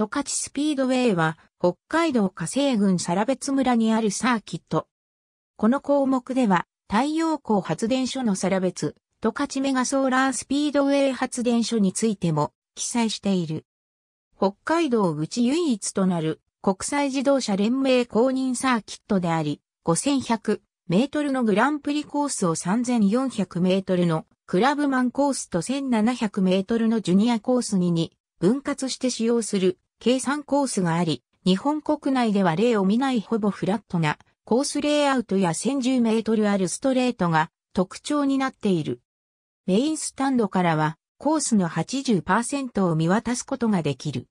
十勝スピードウェイは、北海道火星群サラベツ村にあるサーキット。この項目では、太陽光発電所のサラベツ、十勝メガソーラースピードウェイ発電所についても記載している。北海道うち唯一となる国際自動車連盟公認サーキットであり、5100メートルのグランプリコースを3400メートルのクラブマンコースと1700メートルのジュニアコースにに分割して使用する計算コースがあり、日本国内では例を見ないほぼフラットなコースレイアウトや1010メートルあるストレートが特徴になっている。メインスタンドからはコースの80%を見渡すことができる。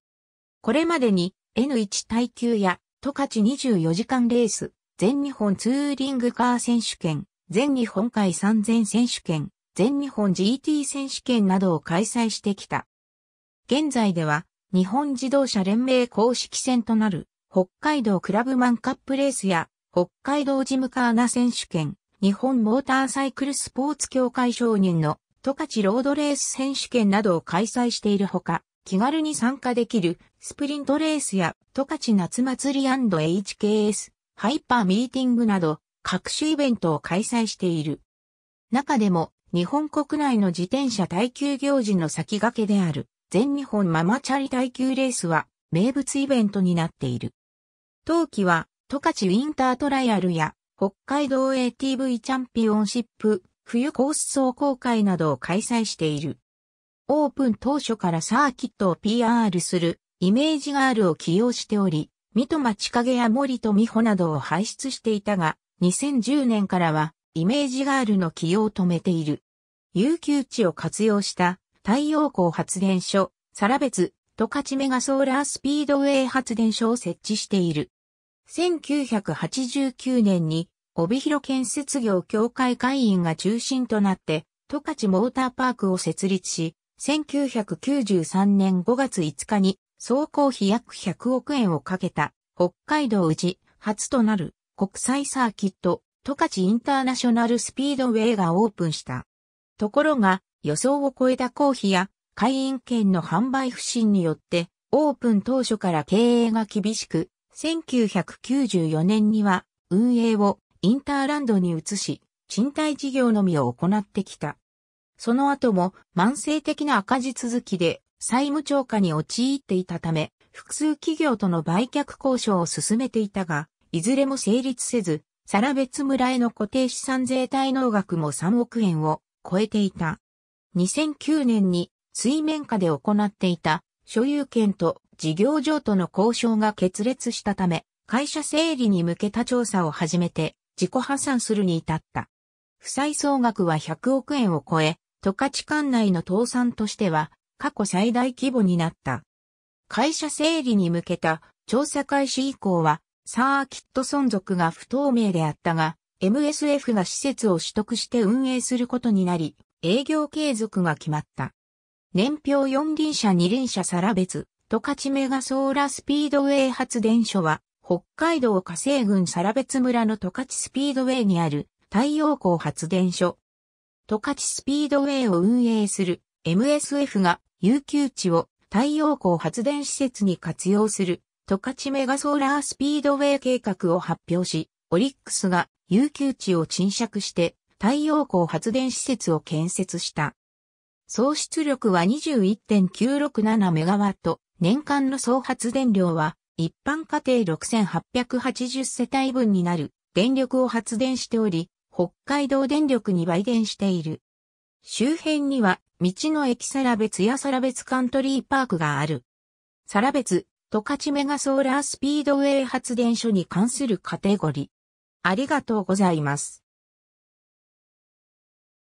これまでに N1 耐久や十勝24時間レース、全日本ツーリングカー選手権、全日本海3000選手権、全日本 GT 選手権などを開催してきた。現在では日本自動車連盟公式戦となる、北海道クラブマンカップレースや、北海道ジムカーナ選手権、日本モーターサイクルスポーツ協会承認の、トカチロードレース選手権などを開催しているほか、気軽に参加できる、スプリントレースや、トカチ夏祭り &HKS、ハイパーミーティングなど、各種イベントを開催している。中でも、日本国内の自転車耐久行事の先駆けである、全日本ママチャリ耐久レースは名物イベントになっている。冬季は、トカチウィンタートライアルや、北海道 ATV チャンピオンシップ、冬コース走行会などを開催している。オープン当初からサーキットを PR するイメージガールを起用しており、三戸町影や森と美穂などを輩出していたが、2010年からはイメージガールの起用を止めている。有給地を活用した太陽光発電所、サラ十勝メガソーラースピードウェイ発電所を設置している。1989年に帯広建設業協会会員が中心となって、十勝モーターパークを設立し、1993年5月5日に総工費約100億円をかけた北海道宇治初となる国際サーキット十勝インターナショナルスピードウェイがオープンした。ところが予想を超えた公費や会員権の販売不振によって、オープン当初から経営が厳しく、1994年には運営をインターランドに移し、賃貸事業のみを行ってきた。その後も慢性的な赤字続きで債務超過に陥っていたため、複数企業との売却交渉を進めていたが、いずれも成立せず、サラベツ村への固定資産税滞納額も3億円を超えていた。2009年に水面下で行っていた所有権と事業上との交渉が決裂したため、会社整理に向けた調査を始めて自己破産するに至った。負債総額は100億円を超え、都価値管内の倒産としては過去最大規模になった。会社整理に向けた調査開始以降は、サーキット存続が不透明であったが、MSF が施設を取得して運営することになり、営業継続が決まった。年表四輪車二輪車皿別、トカチメガソーラスピードウェイ発電所は、北海道火星サ皿別村のトカチスピードウェイにある太陽光発電所。トカチスピードウェイを運営する MSF が有給地を太陽光発電施設に活用するトカチメガソーラースピードウェイ計画を発表し、オリックスが有給地を賃借して太陽光発電施設を建設した。総出力は2 1 9 6 7ット。年間の総発電量は一般家庭6880世帯分になる電力を発電しており、北海道電力に売電している。周辺には、道の駅サラベツやサラベツカントリーパークがある。サラベツ、トカチメガソーラースピードウェイ発電所に関するカテゴリー。ありがとうございます。